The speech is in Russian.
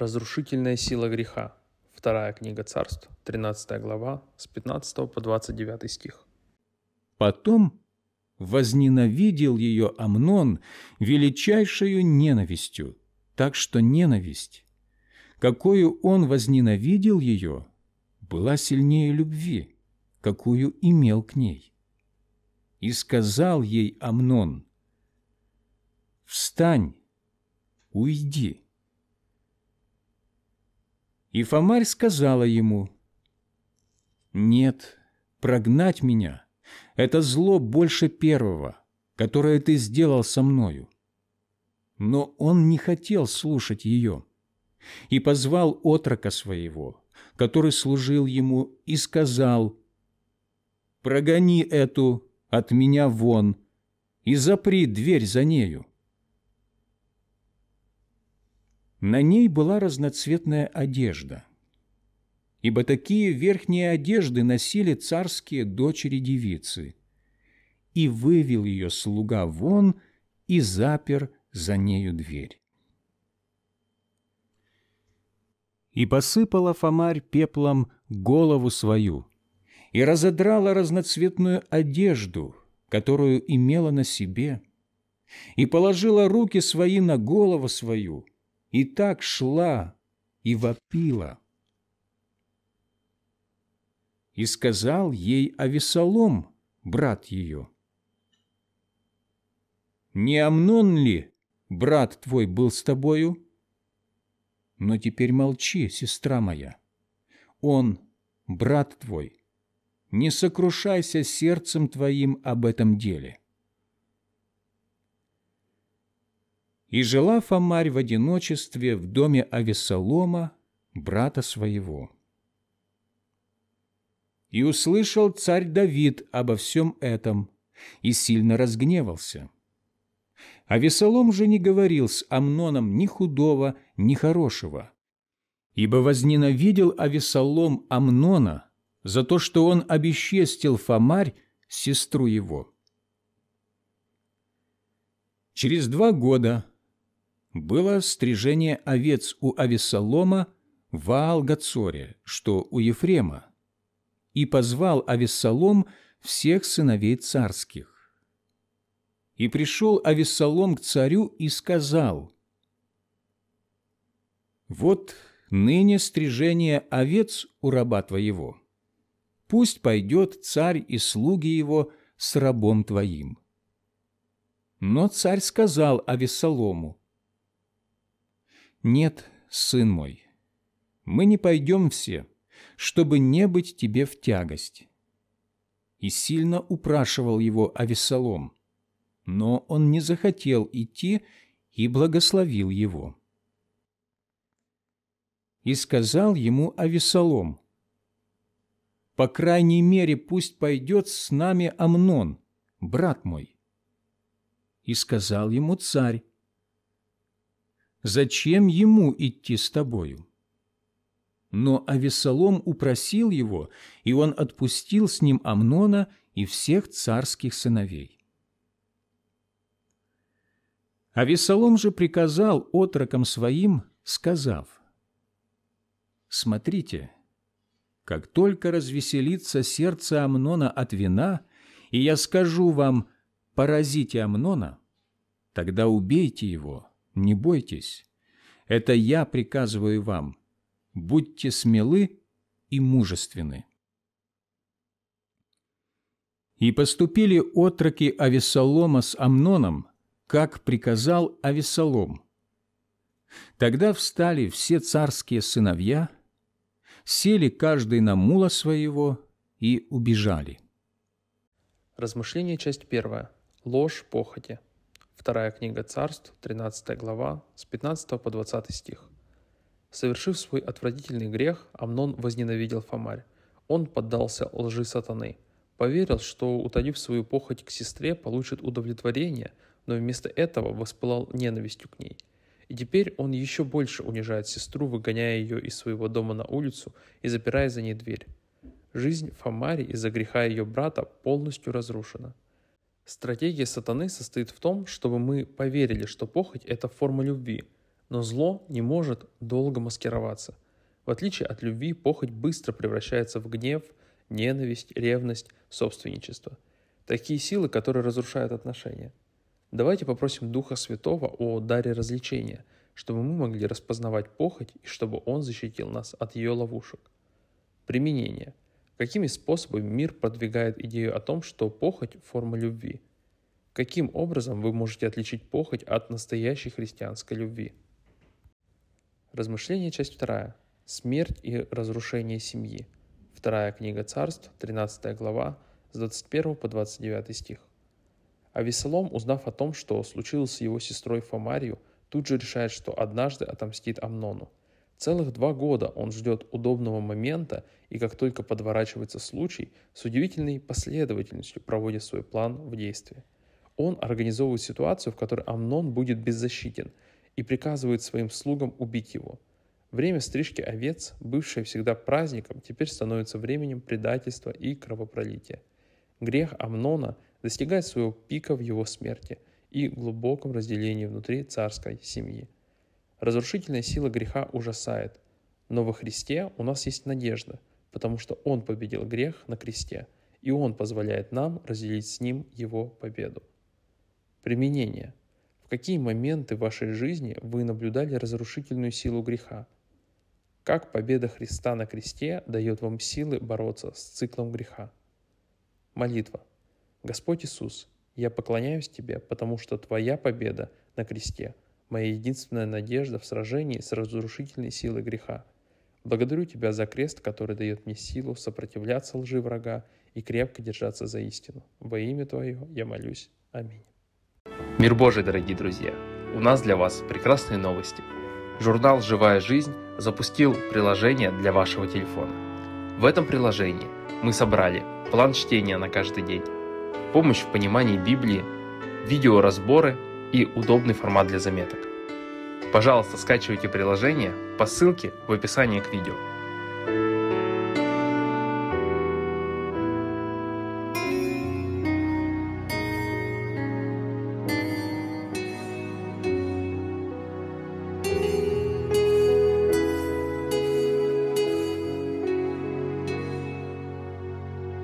Разрушительная сила греха. Вторая книга царств, 13 глава, с 15 по 29 стих. Потом возненавидел ее Амнон величайшую ненавистью, так что ненависть, какую он возненавидел ее, была сильнее любви, какую имел к ней. И сказал ей Амнон, «Встань, уйди» И Фомарь сказала ему, «Нет, прогнать меня — это зло больше первого, которое ты сделал со мною». Но он не хотел слушать ее, и позвал отрока своего, который служил ему, и сказал, «Прогони эту от меня вон и запри дверь за нею». На ней была разноцветная одежда, ибо такие верхние одежды носили царские дочери-девицы. И вывел ее слуга вон и запер за нею дверь. И посыпала Фомарь пеплом голову свою, и разодрала разноцветную одежду, которую имела на себе, и положила руки свои на голову свою, и так шла и вопила. И сказал ей Авесолом, брат ее, «Не Амнон ли, брат твой, был с тобою?» Но теперь молчи, сестра моя. Он, брат твой, не сокрушайся сердцем твоим об этом деле. И жила Фомарь в одиночестве в доме Авесолома, брата своего. И услышал царь Давид обо всем этом и сильно разгневался. А Весолом же не говорил с Амноном ни худого, ни хорошего, ибо возненавидел Авесолом Амнона за то, что он обесчестил Фомарь, сестру его. Через два года было стрижение овец у Авессалома в Аалгацоре, что у Ефрема, и позвал Авессалом всех сыновей царских. И пришел Авессалом к царю и сказал, «Вот ныне стрижение овец у раба твоего. Пусть пойдет царь и слуги его с рабом твоим». Но царь сказал Авессалому, «Нет, сын мой, мы не пойдем все, чтобы не быть тебе в тягость». И сильно упрашивал его Авесолом, но он не захотел идти и благословил его. И сказал ему Авесолом, «По крайней мере, пусть пойдет с нами Амнон, брат мой». И сказал ему царь, зачем ему идти с тобою? Но Авессалом упросил его, и он отпустил с ним Амнона и всех царских сыновей. Авессалом же приказал отрокам своим, сказав, «Смотрите, как только развеселится сердце Амнона от вина, и я скажу вам, поразите Амнона, тогда убейте его» не бойтесь. Это я приказываю вам. Будьте смелы и мужественны». И поступили отроки Авесолома с Амноном, как приказал Авесолом. Тогда встали все царские сыновья, сели каждый на мула своего и убежали. Размышление, часть первая. Ложь похоти. Вторая книга царств, 13 глава, с 15 по 20 стих. Совершив свой отвратительный грех, Амнон возненавидел Фомарь. Он поддался лжи сатаны. Поверил, что, утолив свою похоть к сестре, получит удовлетворение, но вместо этого воспылал ненавистью к ней. И теперь он еще больше унижает сестру, выгоняя ее из своего дома на улицу и запирая за ней дверь. Жизнь Фомари из-за греха ее брата полностью разрушена. Стратегия сатаны состоит в том, чтобы мы поверили, что похоть – это форма любви, но зло не может долго маскироваться. В отличие от любви, похоть быстро превращается в гнев, ненависть, ревность, собственничество. Такие силы, которые разрушают отношения. Давайте попросим Духа Святого о даре развлечения, чтобы мы могли распознавать похоть и чтобы Он защитил нас от ее ловушек. Применение. Какими способами мир продвигает идею о том, что похоть – форма любви? Каким образом вы можете отличить похоть от настоящей христианской любви? Размышление, часть 2. Смерть и разрушение семьи. Вторая книга царств, 13 глава, с 21 по 29 стих. А Весолом, узнав о том, что случилось с его сестрой Фомарию, тут же решает, что однажды отомстит Амнону – Целых два года он ждет удобного момента и как только подворачивается случай, с удивительной последовательностью проводит свой план в действие. Он организовывает ситуацию, в которой Амнон будет беззащитен, и приказывает своим слугам убить его. Время стрижки овец, бывшее всегда праздником, теперь становится временем предательства и кровопролития. Грех Амнона достигает своего пика в его смерти и глубоком разделении внутри царской семьи – Разрушительная сила греха ужасает, но во Христе у нас есть надежда, потому что Он победил грех на кресте, и Он позволяет нам разделить с Ним Его победу. Применение. В какие моменты вашей жизни вы наблюдали разрушительную силу греха? Как победа Христа на кресте дает вам силы бороться с циклом греха? Молитва. Господь Иисус, я поклоняюсь Тебе, потому что Твоя победа на кресте – моя единственная надежда в сражении с разрушительной силой греха. Благодарю Тебя за крест, который дает мне силу сопротивляться лжи врага и крепко держаться за истину. Во имя Твое я молюсь. Аминь. Мир Божий, дорогие друзья! У нас для вас прекрасные новости. Журнал «Живая жизнь» запустил приложение для вашего телефона. В этом приложении мы собрали план чтения на каждый день, помощь в понимании Библии, видеоразборы – и удобный формат для заметок. Пожалуйста, скачивайте приложение по ссылке в описании к видео.